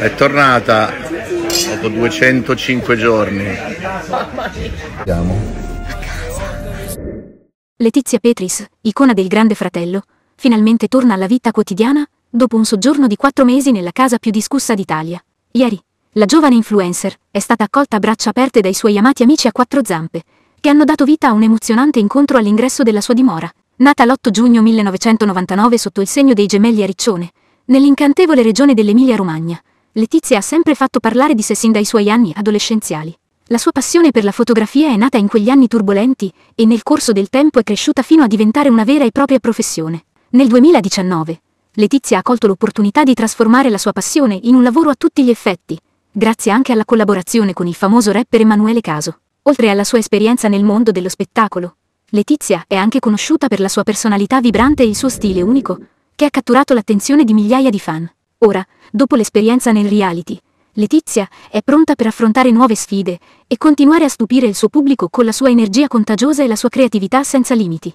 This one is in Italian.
è tornata dopo 205 giorni. Siamo a casa. Letizia Petris, icona del Grande Fratello, finalmente torna alla vita quotidiana dopo un soggiorno di quattro mesi nella casa più discussa d'Italia. Ieri, la giovane influencer è stata accolta a braccia aperte dai suoi amati amici a quattro zampe, che hanno dato vita a un emozionante incontro all'ingresso della sua dimora. Nata l'8 giugno 1999 sotto il segno dei gemelli a Riccione, nell'incantevole regione dell'Emilia-Romagna, Letizia ha sempre fatto parlare di sé sin dai suoi anni adolescenziali. La sua passione per la fotografia è nata in quegli anni turbolenti e nel corso del tempo è cresciuta fino a diventare una vera e propria professione. Nel 2019, Letizia ha colto l'opportunità di trasformare la sua passione in un lavoro a tutti gli effetti, grazie anche alla collaborazione con il famoso rapper Emanuele Caso. Oltre alla sua esperienza nel mondo dello spettacolo, Letizia è anche conosciuta per la sua personalità vibrante e il suo stile unico, che ha catturato l'attenzione di migliaia di fan. Ora, dopo l'esperienza nel reality, Letizia è pronta per affrontare nuove sfide e continuare a stupire il suo pubblico con la sua energia contagiosa e la sua creatività senza limiti.